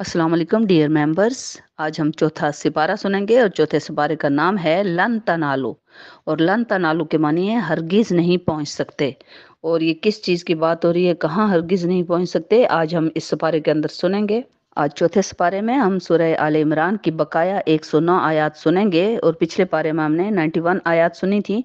अस्सलाम वालेकुम dear members आज हम चौथा सिपारा सुनेंगे और चौथे सिपारे का नाम है लन तनालो और लन तनालो के मानी है हरगिज़ नहीं पहुंच सकते और ये किस चीज़ की बात हो रही है कहाँ हरगिज़ नहीं पहुंच सकते आज हम इस सिपारे के अंदर सुनेंगे आज चौथे सिपारे में हम सुरह आल इमरान की बकाया एक सौ नौ आयात सुनेंगे और पिछले पारे में हमने नाइन्टी वन आयात सुनी थी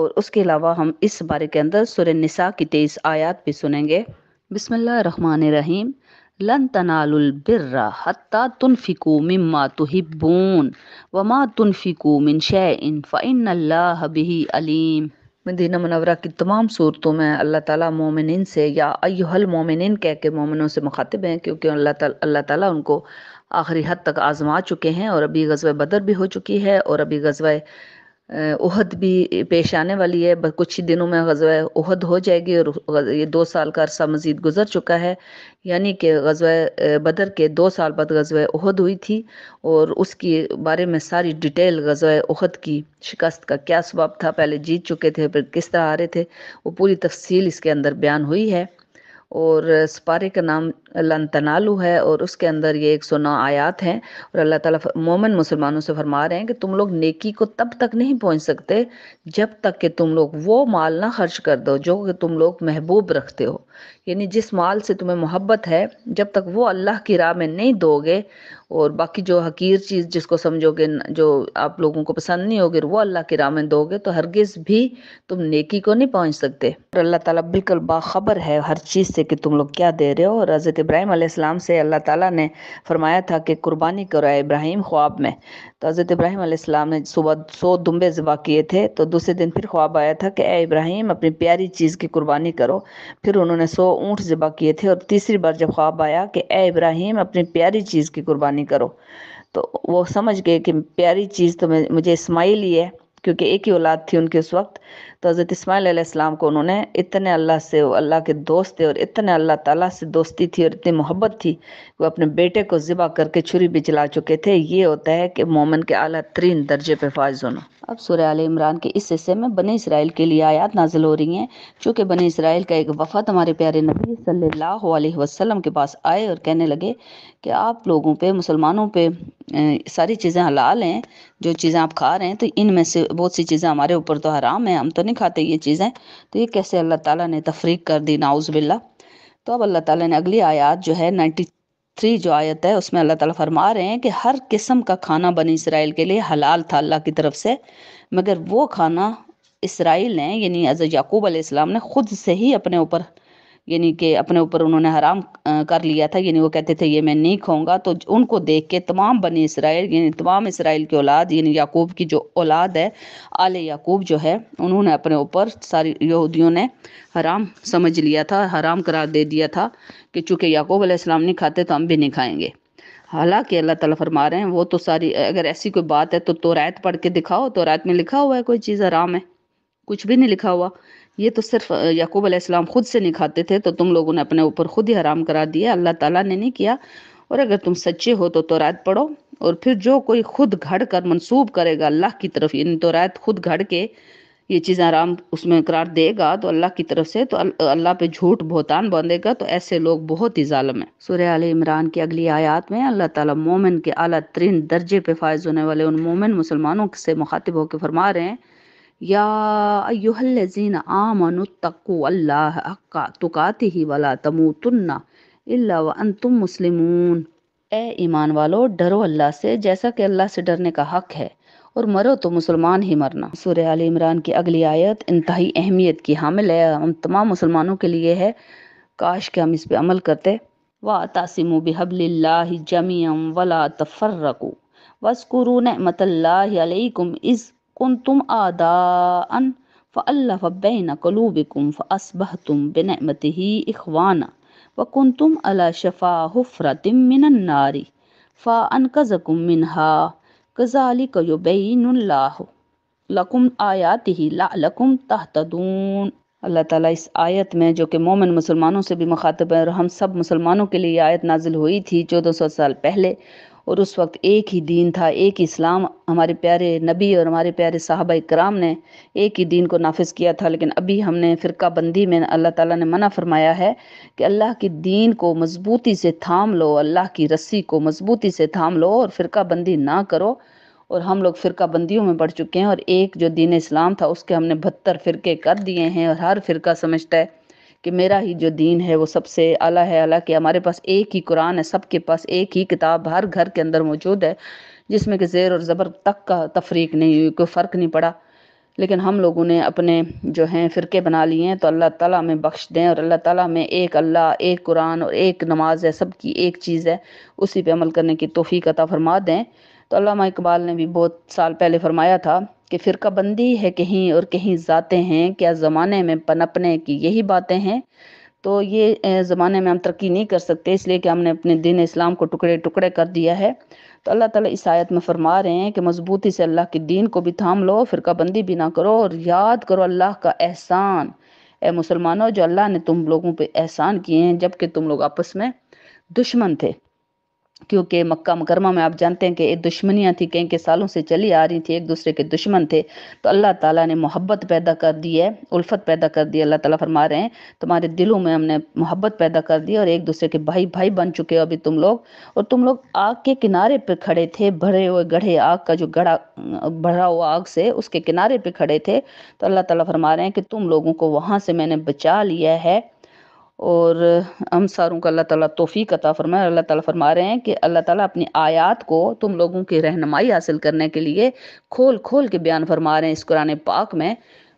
और उसके अलावा हम इस सिपारे के अंदर सुरह निसा की तेईस आयात भी सुनेंगे बिसमीम लन तनालुल बिर्रा हत्ता तुनफिको मिम्मा तुहिबून वमा तुनफिको मिन शैइन फ़इन अल्लाह बिही अलीम मदीना मुनवरा की तमाम सूरतों में अल्लाह ताला मोमिन से या अयुहल मोमिन कह के मोमिनों से मुखातिब हैं क्योंकि अल्लाह ताला अल्लाह ताला उनको आखिरी हद तक आजमा चुके हैं और अभी गजवा बदर भी हो चुकी है और अभी गजवा उहद भी पेश आने वाली है कुछ ही दिनों में गजवा उहद हो जाएगी और ये दो साल का अरसा मजीद गुजर चुका है यानी कि गजवा बदर के दो साल बाद गजवा उहद हुई थी और उसके बारे में सारी डिटेल गजवा उहद की शिकस्त का क्या सबब था पहले जीत चुके थे फिर किस तरह आ रहे थे वो पूरी तफसील इसके अंदर बयान हुई है और सपारे का नाम लन तनालू है और उसके अंदर ये एक सौ नौ आयात हैं और अल्लाह ताला मोमन मुसलमानों से फरमा रहे हैं कि तुम लोग नेकी को तब तक नहीं पहुंच सकते जब तक कि तुम लोग वो माल ना खर्च कर दो जो कि तुम लोग महबूब रखते हो यानी जिस माल से तुम्हें मोहब्बत है जब तक वो अल्लाह की राह में नहीं दोगे और बाकी जो हकीर चीज़ जिसको समझोगे जो आप लोगों को पसंद नहीं होगी वो अल्लाह की राह में दोगे तो हरगिज़ भी तुम नेकी को नहीं पहुंच सकते और अल्लाह ताला बिल्कुल बाखबर है हर चीज़ से कि तुम लोग क्या दे रहे हो और हज़रत इब्राहिम आसमाम से अल्लाह ताला ने फरमाया था कि कुर्बानी करो इब्राहिम ख्वाब में तो हज़रत इब्राहिम आसमाम ने सुबह सौ दुम्बे ज़बा किए थे तो दूसरे दिन फिर ख्वाब आया था कि ए इब्राहिम अपनी प्यारी चीज़ की कुर्बानी करो फिर उन्होंने सौ ऊँट ज़बा किए थे और तीसरी बार जब ख्वाब आया कि ए इब्राहिम अपनी प्यारी चीज़ की कुर्बानी करो तो वो समझ गए कि प्यारी चीज़ तो मुझे इसमाइल ही है क्योंकि एक ही औलाद थी उनके उस वक्त तो हज़रत इसमाईल इस्लाम को उन्होंने इतने अल्लाह से अल्लाह के दोस्त थे और इतने अल्लाह ताला से दोस्ती थी और इतनी मोहब्बत थी वो अपने बेटे को ज़िबा करके छुरी भी चला चुके थे ये होता है कि मोमन के अला तरीन दर्जे पर फायज होना अब सूर्य आल इमरान के इस हिस्से में बने इसराइल के लिए आयात नाजिल हो रही हैं चूँकि बने इसराइल का एक वफद हमारे प्यारे नबी सल्लल्लाहु अलैहि वसल्लम के पास आए और कहने लगे कि आप लोगों पर मुसलमानों पे सारी चीज़ें हलाल हैं जो चीज़ें आप खा रहे हैं तो इनमें से बहुत सी चीज़ें हमारे ऊपर तो हराम है हम तो नहीं नहीं खाते ये चीज़ें तो ये कैसे अल्लाह ताला ने तफरीक कर दी नाउज़बिल्ला तो अब अल्लाह ताला ने अगली आयत जो है नाइन्टी थ्री जो आयत है उसमें अल्लाह ताला फरमा रहे हैं कि हर किस्म का खाना बनी इसराइल के लिए हलाल था अल्लाह की तरफ से मगर वो खाना इसराइल ने यानी अज़र याकूब आसमाम ने ख़ुद से ही अपने ऊपर यानी कि अपने ऊपर उन्होंने हराम कर लिया था यानी वो कहते थे ये मैं नहीं खाऊंगा तो उनको देख के तमाम बने इसराइल यानी तमाम इसराइल की औलाद यानी याकूब की जो औलाद है आले याकूब जो है उन्होंने अपने ऊपर सारी यहूदियों ने हराम समझ लिया था हराम करार दे दिया था कि चूंकि याकूब आसमाम नहीं खाते तो हम भी नहीं खाएंगे हालांकि अल्लाह ताला फरमा रहे हैं वो तो सारी अगर ऐसी कोई बात है तो तोरात पढ़ के दिखाओ तो रात में लिखा हुआ है कोई चीज़ आराम है कुछ भी नहीं लिखा हुआ ये तो सिर्फ याकूब अलैहिस्सलाम खुद से नहीं खाते थे तो तुम लोगों ने अपने ऊपर खुद ही हराम करा दिया अल्लाह ताला ने नहीं किया और अगर तुम सच्चे हो तो तोरात पढ़ो और फिर जो कोई खुद घड़ कर मनसूब करेगा अल्लाह की तरफ यानी रात खुद घड़ के ये चीज़ें आराम उसमें करार देगा तो अल्लाह की तरफ से तो अल्लाह पे झूठ बहुतान बांधेगा तो ऐसे लोग बहुत ही ालम है सूर्य आल इमरान की अगली आयात में अल्लाह ताला मोमिन के अला तरीन दर्जे पे फायज होने वाले उन मोमिन मुसलमानों से मुखातिब होकर फरमा रहे हैं या अयुहल्लजीन आमनुत्तकु अल्लाह हक्का तुकातिही वला तमूतुन्ना इल्ला व अंतुम ए ईमान वालो डरो अल्लाह से जैसा कि अल्लाह से डरने का हक है और मरो तो मुसलमान ही मरना सूर्य आल इमरान की अगली आयत इंतहाई अहमियत की हामिल है हम तमाम मुसलमानों के लिए है काश के हम इस पर अमल करते व तासिम बहबल्ला जमीम वला तफर्रकू वस्कुरू नमतल्लाकुम इज़ कुंतुम आदान फ़ल्लफ़ बैन कलूबिकुम फ़असबहतुम बिनमत ही इखवाना व कुंतुम अला शफ़ा हफ़रतिम मिनन्नारी फ़ान कज़कुम मिनहा कज़ाली कयुबैनल्लाह लकुम आयात ही लकुम तहतदून अल्लाह ताला इस आयत में जो कि मोमिन मुसलमानों से भी मुखातब है और हम सब मुसलमानों के लिए आयत नाजिल हुई थी चौदह सौ साल पहले और उस वक्त एक ही दीन था एक ही इस्लाम हमारे प्यारे नबी और हमारे प्यारे साहबा कराम ने एक ही दीन को नाफिज किया था लेकिन अभी हमने फ़िरका बंदी में अल्लाह ताला ने मना फरमाया है कि अल्लाह के दीन को मजबूती से थाम लो अल्लाह की रस्सी को मजबूती से थाम लो और फ़िरका बंदी ना करो और हम लोग फ़िरका बंदियों में बढ़ चुके हैं और एक जो दीन इस्लाम था उसके हमने बहत्तर फ़िरके कर दिए हैं और हर फ़िरका समझता है कि मेरा ही जो दीन है वो सबसे अला है अला कि हमारे पास एक ही कुरान है सबके पास एक ही किताब हर घर के अंदर मौजूद है जिसमें कि जेर और ज़बर तक का तफरीक नहीं हुई कोई फ़र्क नहीं पड़ा लेकिन हम लोगों ने अपने जो हैं फ़िरके बना लिए हैं तो अल्लाह ताला में बख्श दें और अल्लाह ताला में एक अल्लाह एक कुरान और एक नमाज है सबकी एक चीज़ है उसी पे अमल करने की तोफ़ी अता फरमा दें तो अलामा इकबाल ने भी बहुत साल पहले फरमाया था कि फ़िरका बंदी है कहीं और कहीं जाते हैं क्या ज़माने में पनपने की यही बातें हैं तो ये ज़माने में हम तरक्की नहीं कर सकते इसलिए कि हमने अपने दिन इस्लाम को टुकड़े टुकड़े कर दिया है तो अल्लाह ताला इस आयत में फरमा रहे हैं कि मजबूती से अल्लाह के दीन को भी थाम लो फ़िरका बंदी भी ना करो और याद करो अल्लाह का एहसान ए मुसलमानों जो अल्लाह ने तुम लोगों पर एहसान किए हैं जबकि तुम लोग आपस में दुश्मन थे क्योंकि मक्का मुकरमा में आप जानते हैं कि ये दुश्मनियाँ थी कई के सालों से चली आ रही थी एक दूसरे के दुश्मन थे तो अल्लाह ताला ने मोहब्बत पैदा कर दी है उल्फत पैदा कर दी अल्लाह ताला फरमा रहे हैं तुम्हारे दिलों में हमने मोहब्बत पैदा कर दी और एक दूसरे के भाई भाई बन चुके हो अभी तुम लोग और तुम लोग आग के किनारे पर खड़े थे भरे हुए गढ़े आग का जो गढ़ा भरा हुआ आग से उसके किनारे पर खड़े थे तो अल्लाह ताला फरमा रहे हैं कि तुम लोगों को वहाँ से मैंने बचा लिया है और हम सारों को अल्लाह ताला तोफ़ी अता फरमाए अल्लाह ताला फरमा रहे हैं कि अल्लाह ताला अपनी आयत को तुम लोगों की रहनमाई हासिल करने के लिए खोल खोल के बयान फरमा रहे हैं इस कुरान पाक में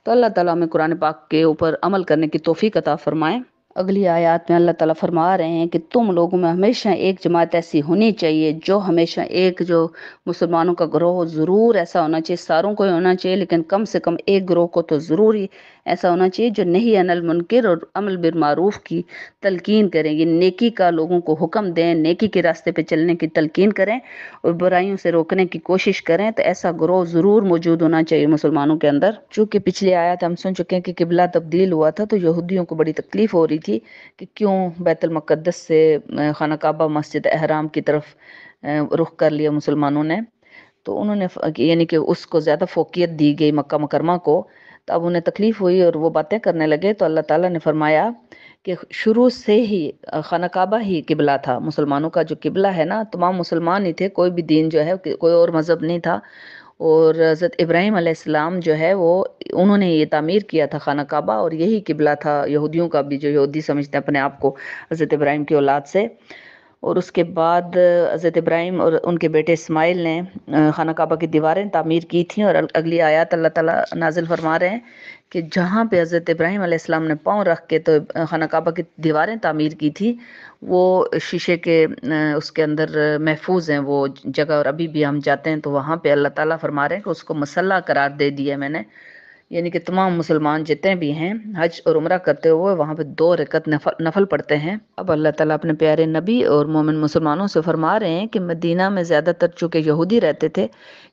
तो अल्लाह ताला हमें कुरान पाक के ऊपर अमल करने की तोफ़ी अता फरमाएँ अगली आयत में अल्लाह ताला फरमा रहे हैं कि तुम लोगों में हमेशा एक जमात ऐसी होनी चाहिए जो हमेशा एक जो मुसलमानों का ग्रोह ज़रूर ऐसा होना चाहिए सारों को ही होना चाहिए लेकिन कम से कम एक ग्रोह को तो जरूरी ऐसा होना चाहिए जो नहीं अनल मुनकर और अमल बिलमारूफ की तलकिन करें ये नेकी का लोगों को हुक्म दें नेकी के रास्ते पर चलने की तलकिन करें और बुराइयों से रोकने की कोशिश करें तो ऐसा ग्रोह ज़रूर मौजूद होना चाहिए मुसलमानों के अंदर चूँकि पिछले आयात हम सुन चुके हैं कि किबला तब्दील हुआ था तो यहूदियों को बड़ी तकलीफ़ हो रही थी कि क्यों बैतुलमक़दस से खाना काबा मस्जिद अहराम की तरफ रुख कर लिया मुसलमानों ने तो उन्होंने यानी कि उसको ज़्यादा फोकियत दी गई मक्का मकरमा को तो अब उन्हें तकलीफ़ हुई और वो बातें करने लगे तो अल्लाह ताला ने फरमाया कि शुरू से ही खाना काबा ही किबला था मुसलमानों का जो किबला है ना तमाम मुसलमान ही थे कोई भी दीन जो है कोई और मज़हब नहीं था और हज़रत इब्राहिम आसमाम जो है वो उन्होंने ये तामीर किया था खाना काबा और यही किबला था यहूदियों का भी जो यहूदी समझते हैं अपने आप को हज़रत इब्राहिम की औलाद से और उसके बाद हज़रत इब्राहिम और उनके बेटे इसमाइल ने खाना काबा की दीवारें तामीर की थी और अगली आयत अल्लाह ताला नाजिल फरमा रहे हैं कि जहाँ पे हज़रत इब्राहिम आसमाम ने पाँव रख के तो खाना काबा की दीवारें तामीर की थी वो शीशे के उसके अंदर महफूज हैं वो जगह और अभी भी हम जाते हैं तो वहाँ पर अल्लाह ताला फरमा रहे हैं कि उसको मसल्ला करार दे दिया मैंने यानी कि तमाम मुसलमान जितने भी हैं हज और उम्र करते हुए वहाँ पे दो रकत नफल नफल पढ़ते हैं अब अल्लाह ताला अपने प्यारे नबी और मोमिन मुसलमानों से फरमा रहे हैं कि मदीना में ज़्यादातर चूँकि यहूदी रहते थे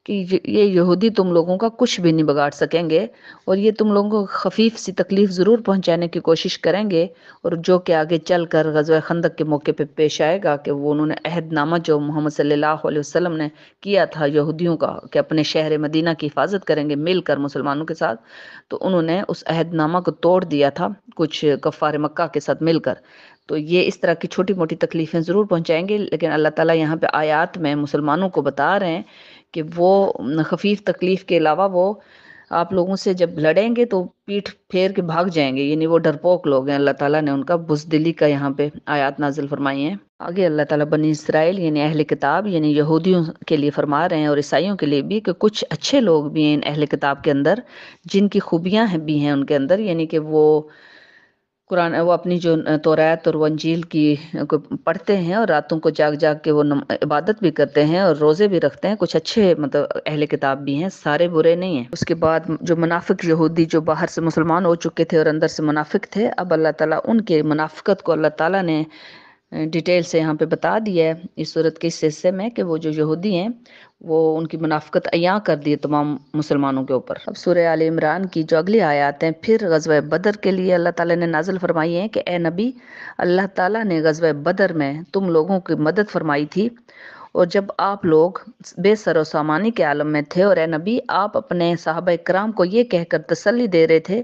कि ये यहूदी तुम लोगों का कुछ भी नहीं बिगाड़ सकेंगे और ये तुम लोगों को खफीफ सी तकलीफ़ ज़रूर पहुँचाने की कोशिश करेंगे और जो कि आगे चल कर गजवा खंदक के मौके पर पेश आएगा कि वो उन्होंने अहदनामा जो मोहम्मद सल्ला वसलम ने किया था यहूदियों का कि अपने शहर मदीना की हिफाजत करेंगे मिलकर मुसलमानों के साथ तो उन्होंने उस अहदनामा को तोड़ दिया था कुछ कफ़ार मक्का के साथ मिलकर तो ये इस तरह की छोटी मोटी तकलीफ़ें ज़रूर पहुंचाएंगे लेकिन अल्लाह ताला यहाँ पे आयात में मुसलमानों को बता रहे हैं कि वो खफीफ़ तकलीफ़ के अलावा वो आप लोगों से जब लड़ेंगे तो पीठ फेर के भाग जाएंगे यानी वो डरपोक लोग हैं अल्लाह ताला ने उनका बुजदिली का यहाँ पे आयात नाजिल फरमाई है आगे अल्लाह ताला बनी इसराइल यानी अहल किताब यानी यहूदियों के लिए फरमा रहे हैं और ईसाइयों के लिए भी कि कुछ अच्छे लोग भी हैं इन अहले किताब के अंदर जिनकी खूबियाँ भी हैं उनके अंदर यानी कि वो कुरान वो अपनी जो तोरात और वंजील की को पढ़ते हैं और रातों को जाग जाग के वो इबादत भी करते हैं और रोज़े भी रखते हैं कुछ अच्छे मतलब अहले किताब भी हैं सारे बुरे नहीं हैं उसके बाद जो मुनाफिक यहूदी जो बाहर से मुसलमान हो चुके थे और अंदर से मुनाफिक थे अब अल्लाह ताला उनके मुनाफिकत को अल्लाह ताला ने डिटेल से यहाँ पे बता दिया है इस सूरत के इस हिस्से में कि वो जो यहूदी हैं वो उनकी मुनाफ्त अया कर दी तमाम मुसलमानों के ऊपर अब सूर्य आल इमरान की जो अगली आयात हैं फिर गजब बदर के लिए अल्लाह ताला ने नाजल फरमाई है कि ए नबी अल्लाह ताला ने गजब बदर में तुम लोगों की मदद फरमाई थी और जब आप लोग बेसर सामानी के आलम में थे और ए नबी आप अपने साहब कराम को ये कहकर तसली दे रहे थे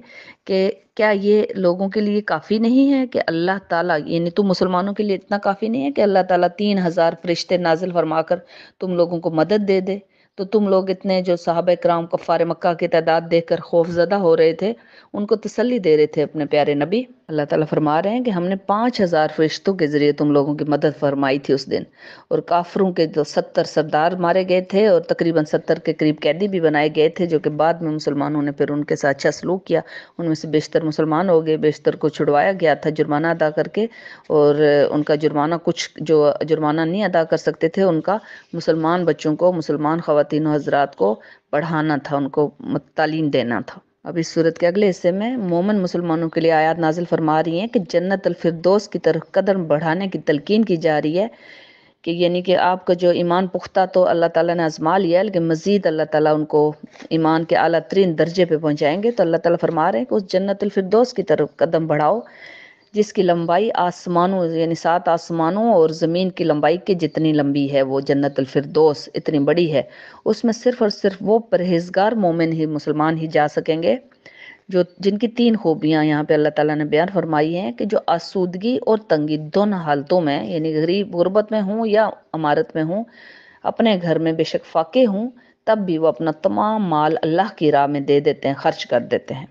कि क्या ये लोगों के लिए काफ़ी नहीं है कि अल्लाह ताला यानी तुम मुसलमानों के लिए इतना काफ़ी नहीं है कि अल्लाह ताला तीन हज़ार फरिश्ते नाजिल फरमाकर तुम लोगों को मदद दे दे तो तुम लोग इतने जो साहब कराम कफ़ार मक्का की तादाद कर खौफजदा हो रहे थे उनको तसली दे रहे थे अपने प्यारे नबी अल्लाह ताला फरमा रहे हैं कि हमने पाँच हज़ार फरिश्तों के ज़रिए तुम लोगों की मदद फरमाई थी उस दिन और काफरों के जो सत्तर सरदार मारे गए थे और तकरीबन सत्तर के करीब कैदी भी बनाए गए थे जो कि बाद में मुसलमानों ने फिर उनके साथ अच्छा सलूक किया उनमें से बेशतर मुसलमान हो गए बेशतर को छुड़वाया गया था जुर्माना अदा करके और उनका जुर्माना कुछ जो जुर्माना नहीं अदा कर सकते थे उनका मुसलमान बच्चों को मुसलमान ख़वान हजरात को पढ़ाना था उनको तालीम देना था अब इस सूरत के अगले हिस्से में मोमन मुसलमानों के लिए आयात नाजिल फरमा रही हैं कि जन्नत अलफरदोस की तरफ कदम बढ़ाने की तलकिन की जा रही है कि यानी कि आपका जो ईमान पुख्ता तो अल्लाह ताला ने आजमा लिया लेकिन मज़ीद अल्लाह ताला उनको ईमान के अला तरीन दर्जे पे पहुंचाएंगे तो अल्लाह ताला फरमा रहे हैं कि उस जन्नत अलफरदोस की तरफ कदम बढ़ाओ जिसकी लंबाई आसमानों यानी सात आसमानों और ज़मीन की लंबाई के जितनी लंबी है वो जन्नत अलफरदोस इतनी बड़ी है उसमें सिर्फ और सिर्फ वो परहेजगार मोमिन ही मुसलमान ही जा सकेंगे जो जिनकी तीन खूबियाँ यहाँ पे अल्लाह ताला ने बयान फरमाई हैं कि जो आसूदगी और तंगी दोनों हालतों में यानी गरीब गुर्बत में हूँ या अमारत में हूँ अपने घर में बेशक फाके हूँ तब भी वो अपना तमाम माल अल्लाह की राह में दे देते हैं खर्च कर देते हैं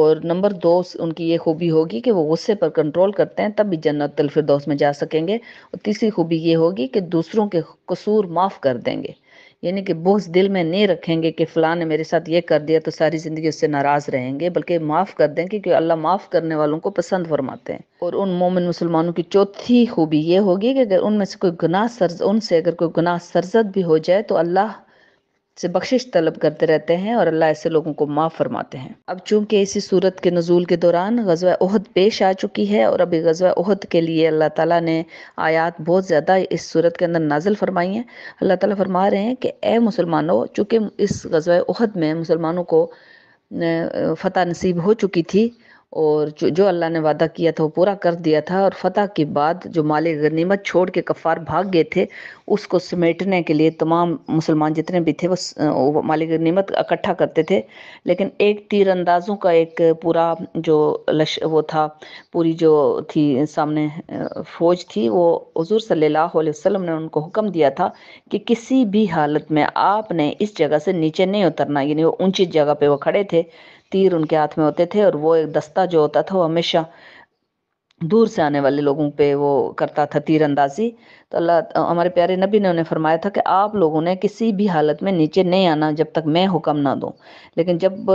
और नंबर दो उनकी ये खूबी होगी कि वो गुस्से पर कंट्रोल करते हैं तब भी जन्नत दोस्त में जा सकेंगे और तीसरी खूबी ये होगी कि दूसरों के कसूर माफ़ कर देंगे यानी कि बोझ दिल में नहीं रखेंगे कि फ़लाँ ने मेरे साथ ये कर दिया तो सारी ज़िंदगी उससे नाराज़ रहेंगे बल्कि माफ़ कर देंगे क्योंकि अल्लाह माफ़ करने वालों को पसंद फरमाते हैं और उन मोमिन मुसलमानों की चौथी खूबी ये होगी कि अगर उनमें से कोई गुनाह सर्ज उनसे अगर कोई गुनाह सरजद भी हो जाए तो अल्लाह से बख्शिश तलब करते रहते हैं और अल्लाह ऐसे लोगों को माफ़ फरमाते हैं अब चूंकि इसी सूरत के नज़ूल के दौरान गजवा अहद पेश आ चुकी है और अभी गजवा अहद के लिए अल्लाह ताला ने आयात बहुत ज़्यादा इस सूरत के अंदर नाजिल फरमाई हैं अल्लाह ताला फरमा रहे हैं कि ए मुसलमानों चूँकि इस गजवा में मुसलमानों को फ़तह नसीब हो चुकी थी और जो, जो अल्लाह ने वादा किया था वो पूरा कर दिया था और फतह के बाद जो माल गनीमत छोड़ के कफ़ार भाग गए थे उसको समेटने के लिए तमाम मुसलमान जितने भी थे वो माल गनीमत इकट्ठा करते थे लेकिन एक तीर अंदाज़ों का एक पूरा जो लश वो था पूरी जो थी सामने फ़ौज थी वो हजूर सल्ला वसम ने उनको हुक्म दिया था कि किसी भी हालत में आपने इस जगह से नीचे नहीं उतरना यानी वो ऊंची जगह पे वो खड़े थे तीर उनके हाथ में होते थे और वो एक दस्ता जो होता था वो हमेशा दूर से आने वाले लोगों पे वो करता था तीरंदाजी तो अल्लाह हमारे प्यारे नबी ने उन्हें फरमाया था कि आप लोगों ने किसी भी हालत में नीचे नहीं आना जब तक मैं हुक्म ना दूं लेकिन जब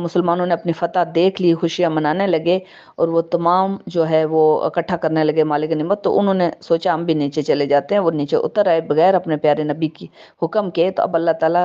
मुसलमानों ने अपनी फतह देख ली खुशियां मनाने लगे और वो तमाम जो है वो इकट्ठा करने लगे मालिक नमत तो उन्होंने सोचा हम भी नीचे चले जाते हैं वो नीचे उतर आए बगैर अपने प्यारे नबी की हुक्म के तो अब अल्लाह ताला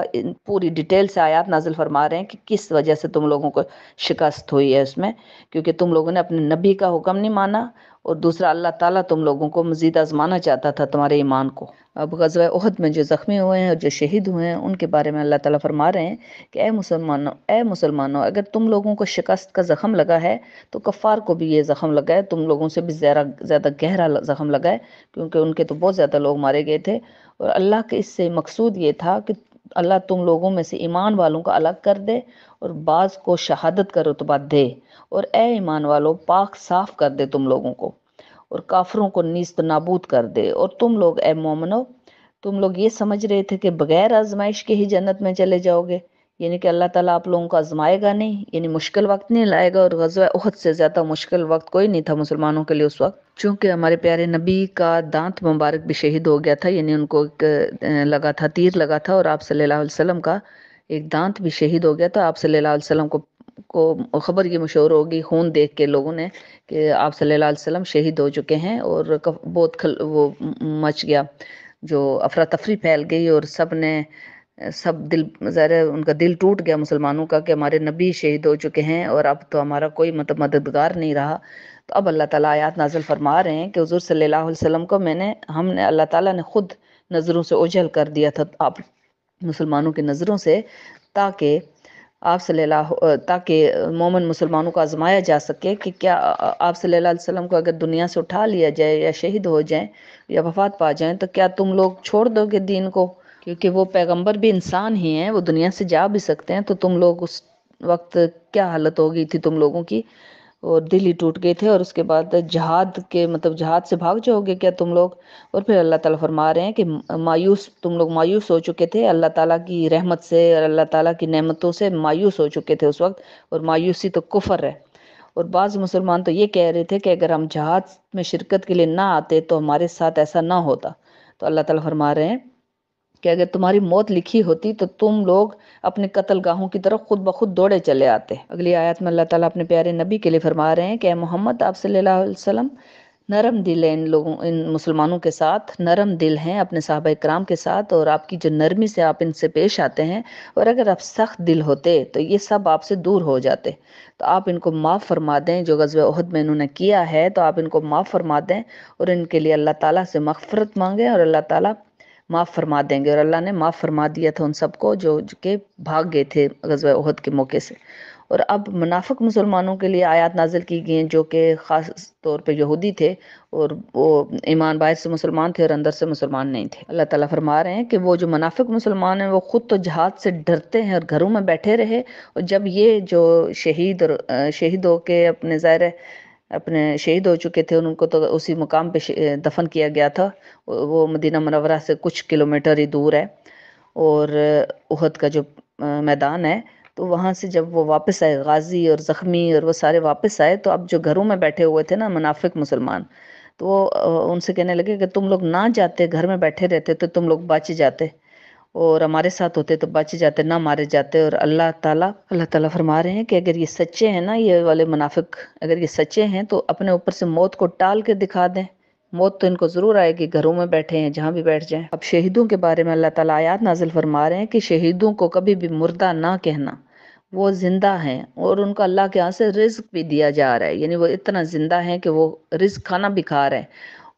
पूरी डिटेल से आयात नाजिल फरमा रहे हैं कि किस वजह से तुम लोगों को शिकस्त हुई है उसमें क्योंकि तुम लोगों ने अपने नबी का हुक्म नहीं माना और दूसरा अल्लाह ताला तुम लोगों को मजीद आजमाना चाहता था तुम्हारे ईमान को अब गजवा उहद में जो ज़ख्मी हुए हैं और जो शहीद हुए हैं उनके बारे में अल्लाह ताला फरमा रहे हैं कि ए मुसलमानों ए मुसलमानों अगर तुम लोगों को शिकस्त का ज़ख़म लगा है तो कफ़ार को भी ये ज़ख़म लगा है तुम लोगों से भी ज़्यादा ज़्यादा गहरा ज़ख़म लगा है क्योंकि उनके तो बहुत ज़्यादा लोग मारे गए थे और अल्लाह के इससे मकसूद ये था कि अल्लाह तुम लोगों में से ईमान वालों का अलग कर दे और बाज को शहादत का रुतबा दे और ए ईमान वालों पाक साफ कर दे तुम लोगों को और काफरों को नीस्त नाबूद कर दे और तुम लोग ए मोमनो तुम लोग ये समझ रहे थे कि बगैर आजमाइश के ही जन्नत में चले जाओगे यानी कि अल्लाह ताला आप लोगों को आजमाएगा नहीं यानी मुश्किल वक्त नहीं लाएगा और गजवा उहद से ज़्यादा मुश्किल वक्त कोई नहीं था मुसलमानों के लिए उस वक्त चूंकि हमारे प्यारे नबी का दांत मुबारक भी शहीद हो गया था यानी उनको एक लगा था तीर लगा था और आप सल्लल्लाहु अलैहि वसल्लम का एक दांत भी शहीद हो गया था आप सल्लल्लाहु अलैहि वसल्लम को को खबर ये मशहूर होगी खून देख के लोगों ने कि आप सल्लल्लाहु अलैहि वसल्लम शहीद हो चुके हैं और बहुत खल वो मच गया जो अफरा तफरी फैल गई और सब ने सब दिल ज़रा उनका दिल टूट गया मुसलमानों का कि हमारे नबी शहीद हो चुके हैं और अब तो हमारा कोई मतलब मददगार नहीं रहा तो अब अल्लाह ताला आयात नाजल फरमा रहे हैं कि हजूर सल्लल्लाहु अलैहि वसल्लम को मैंने हमने अल्लाह ताला ने खुद नज़रों से ओझल कर दिया था आप मुसलमानों की नज़रों से ताकि आप सल्लल्लाहु ताकि मोमन मुसलमानों को आजमाया जा सके कि क्या आप सल्लल्लाहु अलैहि वसल्लम को अगर दुनिया से उठा लिया जाए या शहीद हो जाए या वफात पा जाए तो क्या तुम लोग छोड़ दोगे दीन को क्योंकि वो पैगंबर भी इंसान ही हैं वो दुनिया से जा भी सकते हैं तो तुम लोग उस वक्त क्या हालत हो गई थी तुम लोगों की और दिल ही टूट गए थे और उसके बाद जहाद के मतलब जहाद से भाग जाओगे क्या तुम लोग और फिर अल्लाह ताला फरमा रहे हैं कि मायूस तुम लोग मायूस हो चुके थे अल्लाह ताला की रहमत से और अल्लाह ताला की नेमतों से मायूस हो चुके थे उस वक्त और मायूसी तो कुफर है और बाज़ मुसलमान तो ये कह रहे थे कि अगर हम जहाज में शिरकत के लिए ना आते तो हमारे साथ ऐसा ना होता तो अल्लाह ताला फरमा रहे हैं कि अगर तुम्हारी मौत लिखी होती तो तुम लोग अपने कत्ल गाहों की तरफ खुद ब खुद दौड़े चले आते अगली आयत में अल्लाह ताला अपने प्यारे नबी के लिए फरमा रहे हैं कि मोहम्मद आप सल्लल्लाहु अलैहि वसल्लम नरम दिल है इन लोगों इन मुसलमानों के साथ नरम दिल हैं अपने साहब कराम के साथ और आपकी जो नरमी से आप इनसे पेश आते हैं और अगर आप सख्त दिल होते तो ये सब आपसे दूर हो जाते तो आप इनको माफ़ फरमा दें जो गज़ब अहद में इन्होंने किया है तो आप इनको माफ़ फरमा दें और इनके लिए अल्लाह ताला से मगफरत मांगें और अल्लाह ताला माफ़ फरमा देंगे और अल्लाह ने माफ़ फरमा दिया था उन सबको जो के भाग गए थे गजब अहद के मौके से और अब मुनाफिक मुसलमानों के लिए आयात नाजिल की गई हैं जो कि ख़ास तौर पे यहूदी थे और वो ईमान बाहर से मुसलमान थे और अंदर से मुसलमान नहीं थे अल्लाह ताला फरमा रहे हैं कि वो जो मुनाफिक मुसलमान हैं वो ख़ुद तो जहाद से डरते हैं और घरों में बैठे रहे और जब ये जो शहीद और शहीद हो के अपने ज़ाहिर अपने शहीद हो चुके थे उनको तो उसी मुकाम पे दफन किया गया था वो मदीना मनवरा से कुछ किलोमीटर ही दूर है और उहद का जो मैदान है तो वहाँ से जब वो वापस आए गाजी और ज़ख्मी और वो सारे वापस आए तो अब जो घरों में बैठे हुए थे ना मुनाफिक मुसलमान तो वो उनसे कहने लगे कि तुम लोग ना जाते घर में बैठे रहते तो तुम लोग बच जाते और हमारे साथ होते तो बच जाते ना मारे जाते और अल्लाह ताला अल्लाह ताला फरमा रहे हैं कि अगर ये सच्चे हैं ना ये वाले मुनाफिक अगर ये सच्चे हैं तो अपने ऊपर से मौत को टाल के दिखा दें मौत तो इनको ज़रूर आएगी घरों में बैठे हैं जहाँ भी बैठ जाएं अब शहीदों के बारे में अल्लाह ताला आयात नाजिल फरमा रहे हैं कि शहीदों को कभी भी मुर्दा ना कहना वो ज़िंदा हैं और उनको अल्लाह के यहाँ से रिज्क भी दिया जा रहा है यानी वो इतना ज़िंदा है कि वो रिज्क खाना भी खा रहे हैं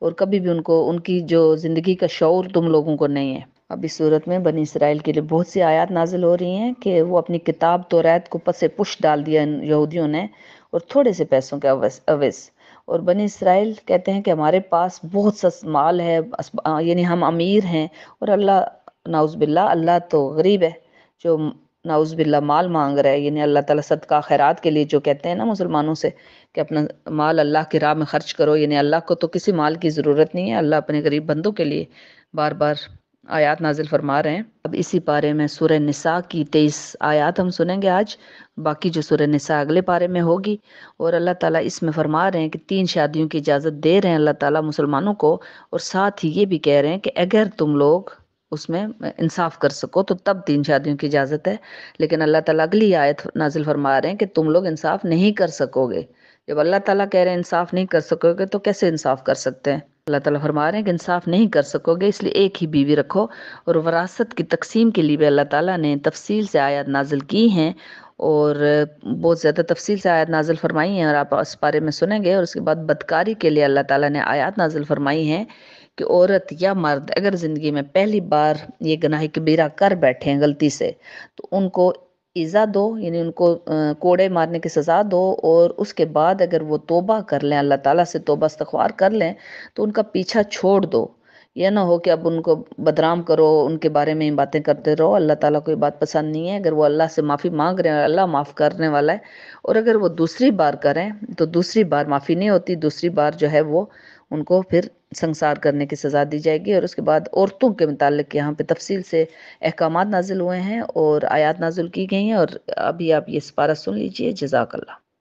और कभी भी उनको उनकी जो ज़िंदगी का शौर तुम लोगों को नहीं है अब इस सूरत में बनी इसराइल के लिए बहुत सी आयात नाजिल हो रही हैं कि वो अपनी किताब तो रैत को पसे पुश डाल दिया इन यहूदियों ने और थोड़े से पैसों के अवस अवस और बनी इसराइल कहते हैं कि हमारे पास बहुत सस माल है यानी हम अमीर हैं और अल्लाह नाउज़बिल्ला अल्लाह तो गरीब है जो नाउज़बिल्ला माल मांग रहा है यानी अल्लाह ताला सदका खैरात के लिए जो कहते हैं ना मुसलमानों से कि अपना माल अल्लाह की राह में खर्च करो यानी अल्लाह को तो किसी माल की ज़रूरत नहीं है अल्लाह अपने गरीब बंदों के लिए बार बार आयात नाजिल फरमा रहे हैं अब इसी पारे में सुर निसा की तेईस आयात हम सुनेंगे आज बाकी जो सुर निसा अगले पारे में होगी और अल्लाह ताला इसमें फरमा रहे हैं कि तीन शादियों की इजाज़त दे रहे हैं अल्लाह ताला मुसलमानों को और साथ ही ये भी कह रहे हैं कि अगर तुम लोग उसमें इंसाफ कर सको तो तब तीन शादियों की इजाज़त है लेकिन अल्लाह ताला अगली आयत नाजिल फरमा रहे हैं कि तुम लोग इंसाफ नहीं कर सकोगे जब अल्लाह ताला कह रहे हैं इंसाफ नहीं कर सकोगे तो कैसे इंसाफ कर सकते हैं अल्लाह ताला फरमा रहे हैं कि इंसाफ नहीं कर सकोगे इसलिए एक ही बीवी रखो और वरासत की तकसीम के लिए भी अल्लाह ताला ने तफसील से आयत नाजिल की हैं और बहुत ज़्यादा तफसील से आयत नाजिल फरमाई हैं और आप इस बारे में सुनेंगे और उसके बाद बदकारी के लिए अल्लाह ताला ने आयत नाजिल फरमाई हैं कि औरत या मर्द अगर ज़िंदगी में पहली बार ये गनाही कबीरा कर बैठे हैं गलती से तो उनको ईज़ा दो यानी उनको कोड़े मारने की सज़ा दो और उसके बाद अगर वो तोबा कर लें अल्लाह ताला से तोबा इस्तवार कर लें तो उनका पीछा छोड़ दो यह ना हो कि अब उनको बदनाम करो उनके बारे में बातें करते रहो अल्लाह ताला को ये बात पसंद नहीं है अगर वो अल्लाह से माफ़ी मांग रहे हैं अल्लाह माफ़ करने वाला है और अगर वो दूसरी बार करें तो दूसरी बार माफ़ी नहीं होती दूसरी बार जो है वो उनको फिर संसार करने की सज़ा दी जाएगी और उसके बाद औरतों के मतलब यहाँ पे तफसील से अहकाम नाजिल हुए हैं और आयात नाजिल की गई हैं और अभी आप ये सिपारा सुन लीजिए जजाकल्ला